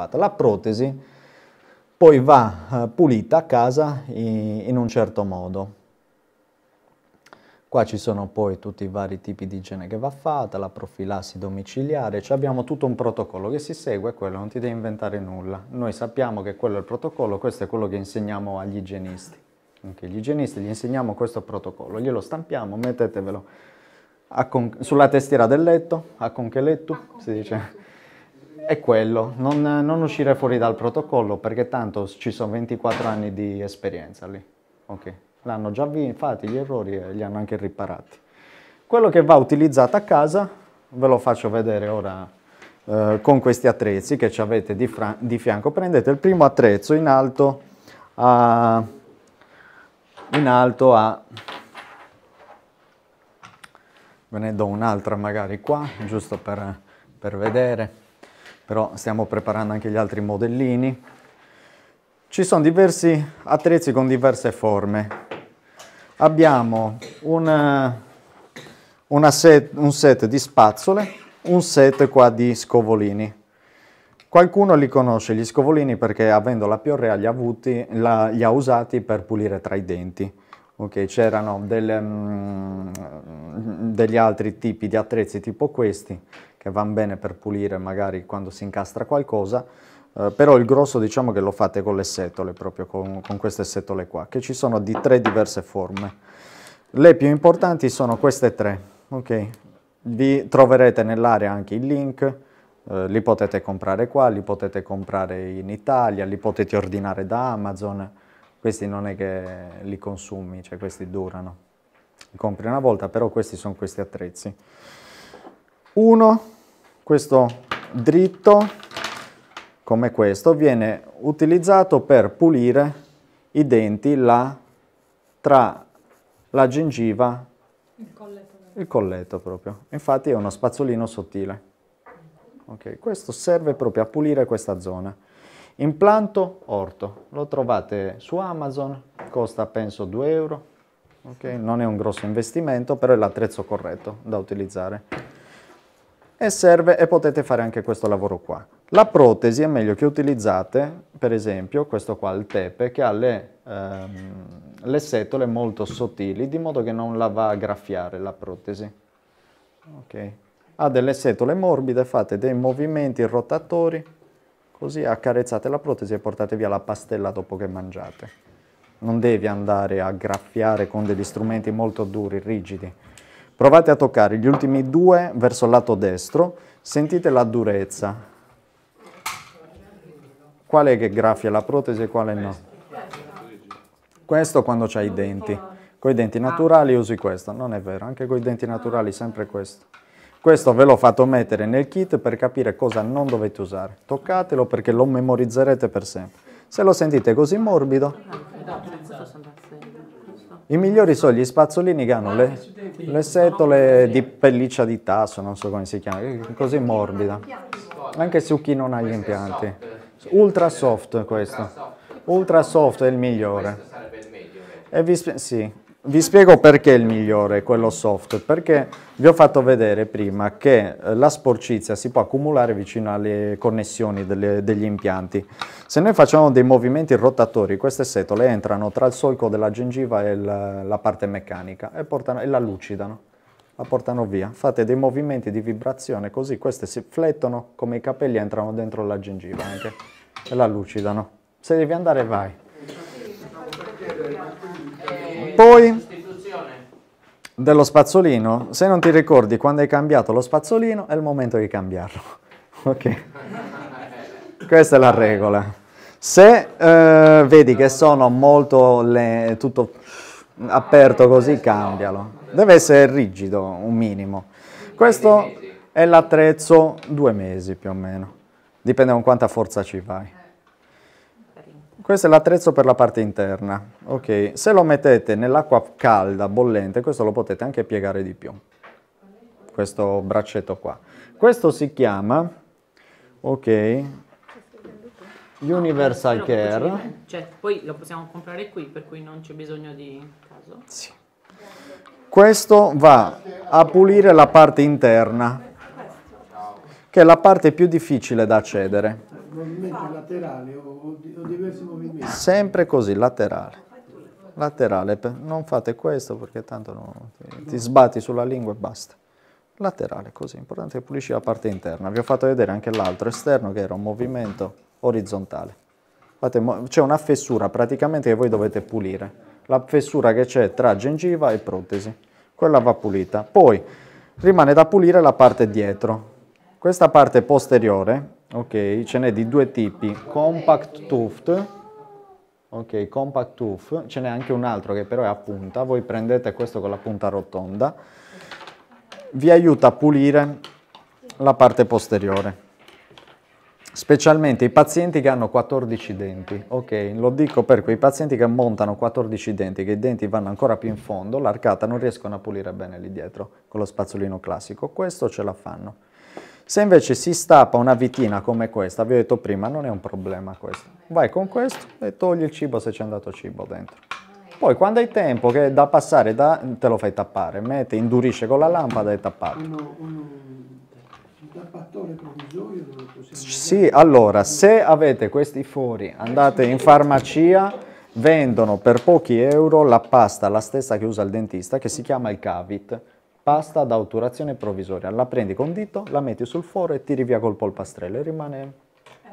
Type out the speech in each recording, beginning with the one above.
fatta. La protesi poi va eh, pulita a casa in un certo modo. Qua ci sono poi tutti i vari tipi di igiene che va fatta, la profilassi domiciliare, cioè abbiamo tutto un protocollo che si segue, quello non ti devi inventare nulla. Noi sappiamo che quello è il protocollo, questo è quello che insegniamo agli igienisti. Anche gli igienisti gli insegniamo questo protocollo, glielo stampiamo, mettetevelo con... sulla testiera del letto, a letto, si dice è quello, non, non, uscire fuori dal protocollo perché tanto ci sono 24 anni di esperienza lì. Okay. L'hanno già fatti gli errori e li hanno anche riparati. Quello che va utilizzato a casa ve lo faccio vedere ora eh, con questi attrezzi che ci avete di, di, fianco. Prendete il primo attrezzo in alto a, in alto a ve ne do un'altra magari qua giusto per, per vedere però stiamo preparando anche gli altri modellini. Ci sono diversi attrezzi con diverse forme. Abbiamo una, eh, una set, un set di spazzole, un set qua di scovolini. Qualcuno li conosce gli scovolini perché avendo la piorrea li ha, avuti, la, li ha usati per pulire tra i denti. Okay, c'erano mm, degli altri tipi di attrezzi tipo questi che vanno bene per pulire magari quando si incastra qualcosa, eh, però il grosso diciamo che lo fate con le setole, proprio con, con queste setole qua, che ci sono di tre diverse forme. Le più importanti sono queste tre, ok? Vi troverete nell'area anche il link, eh, li potete comprare qua, li potete comprare in Italia, li potete ordinare da Amazon, questi non è che li consumi, cioè questi durano. Li compri una volta, però questi sono questi attrezzi uno, questo dritto come questo, viene utilizzato per pulire i denti là tra la gengiva e il colletto. il colletto proprio. Infatti è uno spazzolino sottile. Okay, questo serve proprio a pulire questa zona. Implanto orto, lo trovate su Amazon, costa penso 2 euro, okay? non è un grosso investimento, però è l'attrezzo corretto da utilizzare e serve e potete fare anche questo lavoro qua. La protesi è meglio che utilizzate, per esempio, questo qua, il tepe, che ha le, ehm, le setole molto sottili, di modo che non la va a graffiare la protesi. Okay. Ha delle setole morbide, fate dei movimenti rotatori, così accarezzate la protesi e portate via la pastella dopo che mangiate. Non devi andare a graffiare con degli strumenti molto duri, rigidi, Provate a toccare gli ultimi due verso il lato destro, sentite la durezza. Quale che graffia la protesi e quale no? Questo quando c'hai i denti. Con i denti naturali usi questo, non è vero, anche con i denti naturali sempre questo. Questo ve l'ho fatto mettere nel kit per capire cosa non dovete usare. Toccatelo perché lo memorizzerete per sempre. Se lo sentite così morbido, i migliori sono gli spazzolini che hanno le, le setole di pelliccia di tasso, non so come si chiama, così morbida. Anche su chi non ha gli impianti. Ultra soft questo. Ultra soft è il migliore. E vi, sì, vi spiego perché è il migliore quello soft, perché vi ho fatto vedere prima che eh, la sporcizia si può accumulare vicino alle connessioni delle, degli impianti. Se noi facciamo dei movimenti rotatori, queste setole entrano tra il solco della gengiva e la, la parte meccanica e, portano, e la lucidano, la portano via. Fate dei movimenti di vibrazione così queste si flettono come i capelli entrano dentro la gengiva anche e la lucidano. Se devi andare vai poi dello spazzolino, se non ti ricordi quando hai cambiato lo spazzolino è il momento di cambiarlo. Ok? Questa è la regola. Se eh, vedi che sono molto le, tutto aperto così, cambialo. Deve essere rigido un minimo. Questo è l'attrezzo due mesi più o meno. Dipende con quanta forza ci fai. Questo è l'attrezzo per la parte interna. Ok, se lo mettete nell'acqua calda, bollente, questo lo potete anche piegare di più. Questo braccetto qua. Questo si chiama, ok, Universal no, Care. Cioè, poi lo possiamo comprare qui, per cui non c'è bisogno di caso. Sì. Questo va a pulire la parte interna, che è la parte più difficile da accedere movimento laterale o, o, o diversi movimenti? Sempre così, laterale. Laterale, non fate questo perché tanto non, ti, ti sbatti sulla lingua e basta. Laterale, così, importante che pulisci la parte interna. Vi ho fatto vedere anche l'altro esterno che era un movimento orizzontale. C'è una fessura praticamente che voi dovete pulire. La fessura che c'è tra gengiva e protesi. Quella va pulita. Poi rimane da pulire la parte dietro. Questa parte posteriore Ok, ce n'è di due tipi, compact tooth, ok, compact tooth, ce n'è anche un altro che però è a punta, voi prendete questo con la punta rotonda, vi aiuta a pulire la parte posteriore specialmente i pazienti che hanno 14 denti, ok? Lo dico per quei pazienti che montano 14 denti, che i denti vanno ancora più in fondo, l'arcata non riescono a pulire bene lì dietro con lo spazzolino classico, questo ce la fanno. Se invece si stappa una vitina come questa, vi ho detto prima, non è un problema questo. Vai con questo e togli il cibo se c'è andato cibo dentro. Poi quando hai tempo che è da passare, da, te lo fai tappare, mette, indurisce con la lampada e tappato. Uno, uno, un tappatore provvisorio dove possiamo... Sì, allora, se avete questi fori, andate in farmacia vendono per pochi euro la pasta, la stessa che usa il dentista, che si chiama il Cavit pasta da otturazione provvisoria. La prendi con dito, la metti sul foro e tiri via col polpastrello e rimane...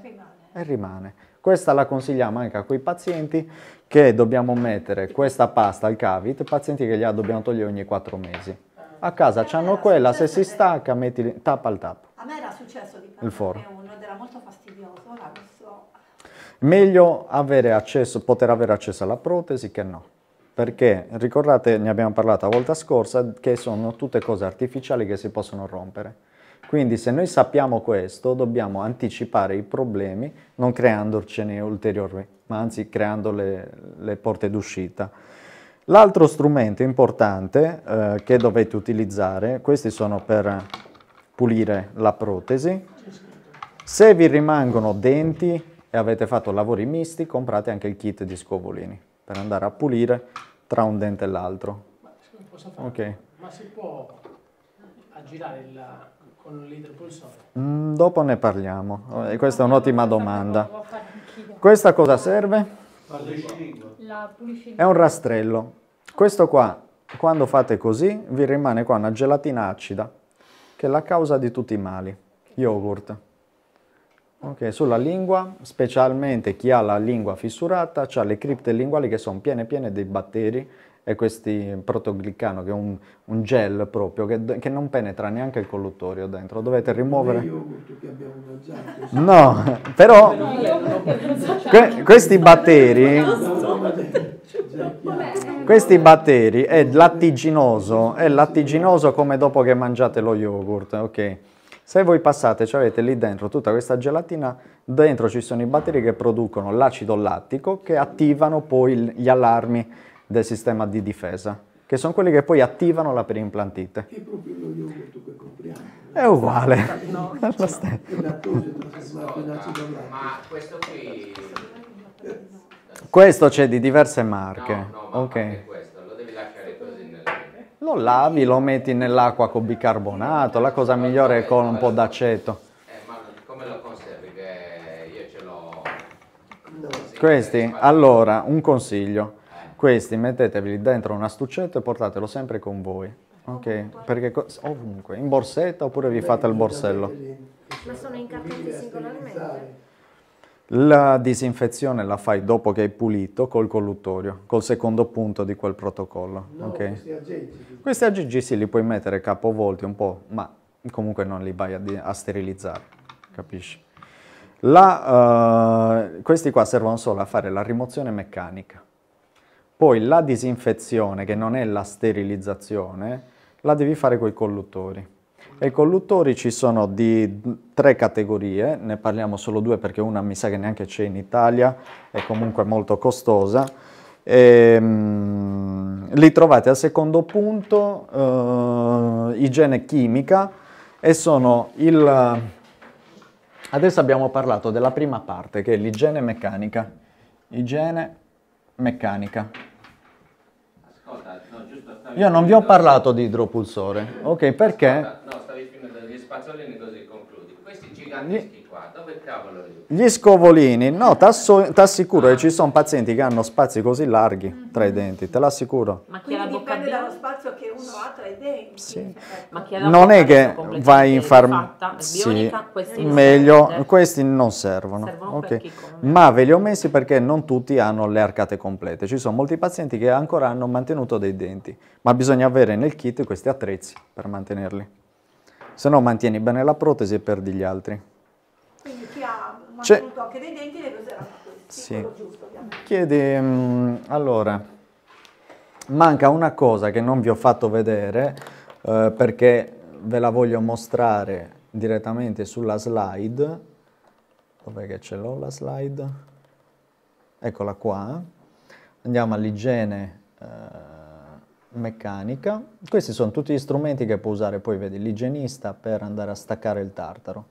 rimane. E rimane. Questa la consigliamo anche a quei pazienti che dobbiamo mettere questa pasta al cavit, pazienti che gliela dobbiamo togliere ogni 4 mesi. A casa eh, hanno quella, se si stacca metti tappa al tappo. A me era successo di il foro. uno ed era molto fastidioso, ora questo... Meglio avere accesso, poter avere accesso alla protesi che no perché ricordate, ne abbiamo parlato la volta scorsa, che sono tutte cose artificiali che si possono rompere. Quindi se noi sappiamo questo, dobbiamo anticipare i problemi non creandocene ulteriori, ma anzi creando le, le porte d'uscita. L'altro strumento importante eh, che dovete utilizzare, questi sono per pulire la protesi. Se vi rimangono denti e avete fatto lavori misti, comprate anche il kit di scovolini per andare a pulire tra un dente e l'altro. Ma, okay. Ma si può aggirare il, con l'idropulsore? Mm, dopo ne parliamo, eh, questa è un'ottima domanda. Questa cosa serve? È un rastrello. Questo qua, quando fate così, vi rimane qua una gelatina acida, che è la causa di tutti i mali. Yogurt. Ok, sulla lingua, specialmente chi ha la lingua fissurata, ha le cripte linguali che sono piene piene di batteri e questi protoglicano, che è un, un gel proprio, che, che, non penetra neanche il colluttorio dentro. Dovete rimuovere... Yogurt che abbiamo mangiato. No, però que, questi batteri... Questi batteri è lattiginoso, è lattiginoso come dopo che mangiate lo yogurt, ok? Se voi passate, cioè avete lì dentro tutta questa gelatina, dentro ci sono i batteri che producono l'acido lattico che attivano poi gli allarmi del sistema di difesa, che sono quelli che poi attivano la perimplantite. È proprio lo yogurt che compriamo. È uguale. No, no, no. Stessa. Ma questo qui... Questo c'è di diverse marche. No, no, ok lo lavi, lo metti nell'acqua con bicarbonato, la cosa migliore è con un po' d'aceto. Eh, ma come lo conservi? Che io ce l'ho... Questi, allora, un consiglio. Questi metteteveli dentro un astuccetto e portatelo sempre con voi. Ok, perché ovunque, in borsetta oppure vi fate il borsello. Ma sono incartati singolarmente? La disinfezione la fai dopo che hai pulito col colluttorio, col secondo punto di quel protocollo. No, okay? questi AGG, Questi aggeggi sì, li puoi mettere capovolti un po', ma comunque non li vai a, a sterilizzare, capisci? La, uh, questi qua servono solo a fare la rimozione meccanica. Poi la disinfezione, che non è la sterilizzazione, la devi fare con i colluttori. I colluttori ci sono di tre categorie, ne parliamo solo due perché una mi sa che neanche c'è in Italia, è comunque molto costosa. E, um, li trovate al secondo punto, uh, igiene chimica, e sono il... Adesso abbiamo parlato della prima parte che è l'igiene meccanica. Igiene meccanica. Ascolta, no, Io non vi ho parlato di idropulsore, ok? Perché? Ascolta. Pazzolini così concludi, questi giganteschi qua, dove cavolo li... Gli scovolini, no, t'assicuro ah. che ci sono pazienti che hanno spazi così larghi mm -hmm. tra i denti, te l'assicuro. Ma chi ha la bocca dipende dallo spazio che uno ha tra i denti. Sì. Eh, certo. non è che vai in farmacia, sì. questi meglio, serve. Eh. questi non servono. servono okay. Ma ve li ho messi perché non tutti hanno le arcate complete, ci sono molti pazienti che ancora hanno mantenuto dei denti, ma bisogna avere nel kit questi attrezzi per mantenerli. Se no mantieni bene la protesi e perdi gli altri. Quindi chi ha mantenuto anche dei denti deve usare questi, sì. giusto Chiedi, mh, mm, allora, manca una cosa che non vi ho fatto vedere eh, perché ve la voglio mostrare direttamente sulla slide. Dov'è che ce l'ho la slide? Eccola qua. Andiamo all'igiene. Eh, meccanica. Questi sono tutti gli strumenti che può usare poi vedi, l'igienista per andare a staccare il tartaro.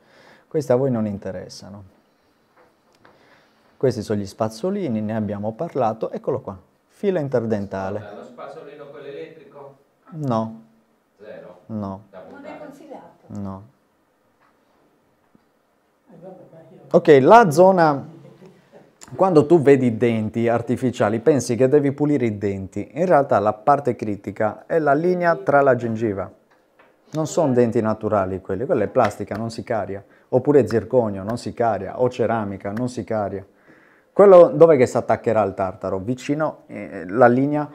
Questi a voi non interessano. Questi sono gli spazzolini, ne abbiamo parlato. Eccolo qua, fila interdentale. Lo spazzolino quello elettrico? No. Zero? No. Non è consigliato? No. Eh, ok, la zona quando tu vedi i denti artificiali pensi che devi pulire i denti, in realtà la parte critica è la linea tra la gengiva. Non sono denti naturali quelli, quella è plastica, non si caria, oppure zirconio, non si caria, o ceramica, non si caria. Quello dove che si attaccherà il tartaro? Vicino eh, la linea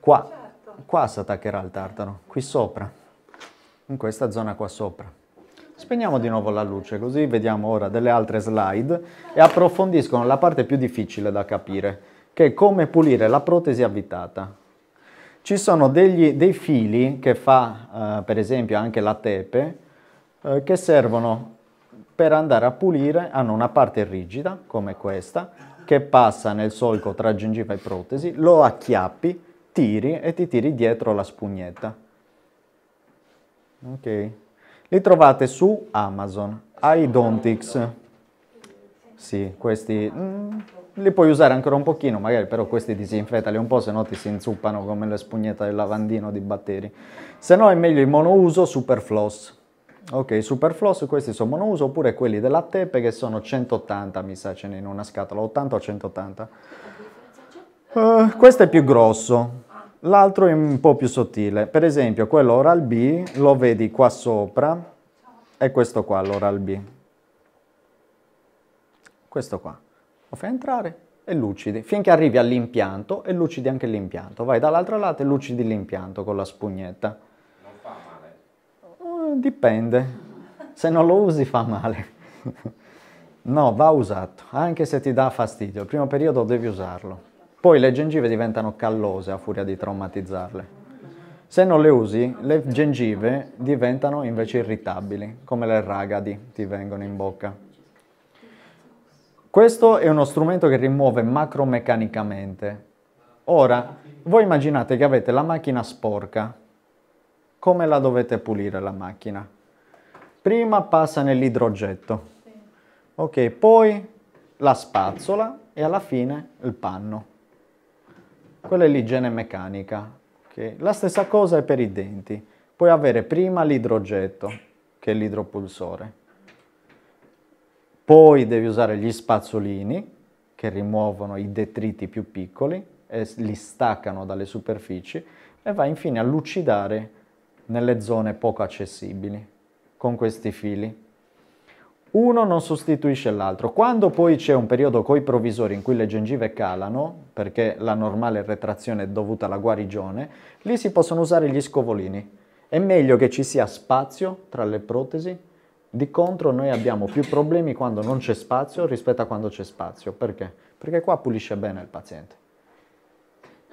qua, certo. qua si attaccherà il tartaro, qui sopra, in questa zona qua sopra. Spegniamo di nuovo la luce, così vediamo ora delle altre slide e approfondiscono la parte più difficile da capire, che è come pulire la protesi avvitata. Ci sono degli, dei fili che fa eh, per esempio anche la tepe, eh, che servono per andare a pulire, hanno una parte rigida come questa, che passa nel solco tra gingiva e protesi, lo acchiappi, tiri e ti tiri dietro la spugnetta. Ok. Li trovate su Amazon, iDontix. Sì, questi mm, li puoi usare ancora un pochino, magari però questi disinfettali un po', se no ti si inzuppano come le spugnette del lavandino di batteri. Se no è meglio il monouso Superfloss. Ok, Superfloss, questi sono monouso, oppure quelli della Tepe che sono 180, mi sa, ce n'è in una scatola, 80 o 180. Uh, eh, questo è più grosso, L'altro è un po' più sottile, per esempio quello Oral B lo vedi qua sopra è questo qua l'Oral B. Questo qua. Lo fai entrare e lucidi, finché arrivi all'impianto e lucidi anche l'impianto. Vai dall'altro lato e lucidi l'impianto con la spugnetta. Non fa male? Eh, dipende. Se non lo usi fa male. no, va usato, anche se ti dà fastidio. Il primo periodo devi usarlo. Poi le gengive diventano callose a furia di traumatizzarle. Se non le usi, le gengive diventano invece irritabili, come le ragadi ti vengono in bocca. Questo è uno strumento che rimuove macromeccanicamente. Ora, voi immaginate che avete la macchina sporca. Come la dovete pulire la macchina? Prima passa nell'idrogetto. Ok, poi la spazzola e alla fine il panno. Quella è l'igiene meccanica. Okay? La stessa cosa è per i denti. Puoi avere prima l'idrogetto, che è l'idropulsore. Poi devi usare gli spazzolini, che rimuovono i detriti più piccoli e li staccano dalle superfici e va infine a lucidare nelle zone poco accessibili con questi fili uno non sostituisce l'altro. Quando poi c'è un periodo coi provvisori in cui le gengive calano, perché la normale retrazione è dovuta alla guarigione, lì si possono usare gli scovolini. È meglio che ci sia spazio tra le protesi. Di contro noi abbiamo più problemi quando non c'è spazio rispetto a quando c'è spazio. Perché? Perché qua pulisce bene il paziente.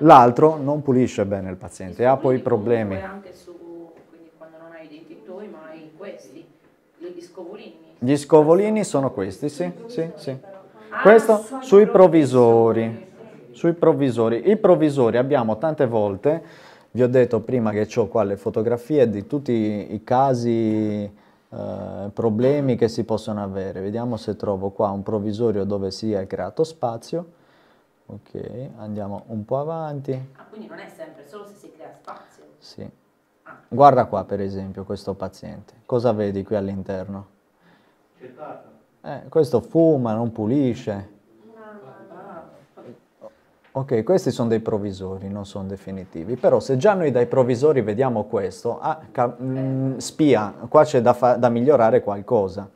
L'altro non pulisce bene il paziente, ha poi problemi. Anche su, quindi quando non hai i denti ma hai questi. Gli scovolini? Gli scovolini sono questi, sì, sì, sì. Ah, Questo sui provvisori. Sui provvisori. I provvisori abbiamo tante volte, vi ho detto prima che ho qua le fotografie di tutti i casi, eh, problemi che si possono avere. Vediamo se trovo qua un provvisorio dove si è creato spazio. Ok, andiamo un po' avanti. Ah, quindi non è sempre, solo se si crea spazio. Sì. Guarda qua per esempio questo paziente, cosa vedi qui all'interno? Eh, questo fuma, non pulisce. Ok, questi sono dei provvisori, non sono definitivi, però se già noi dai provvisori vediamo questo, ah, mh, mm, spia, qua c'è da, da migliorare qualcosa.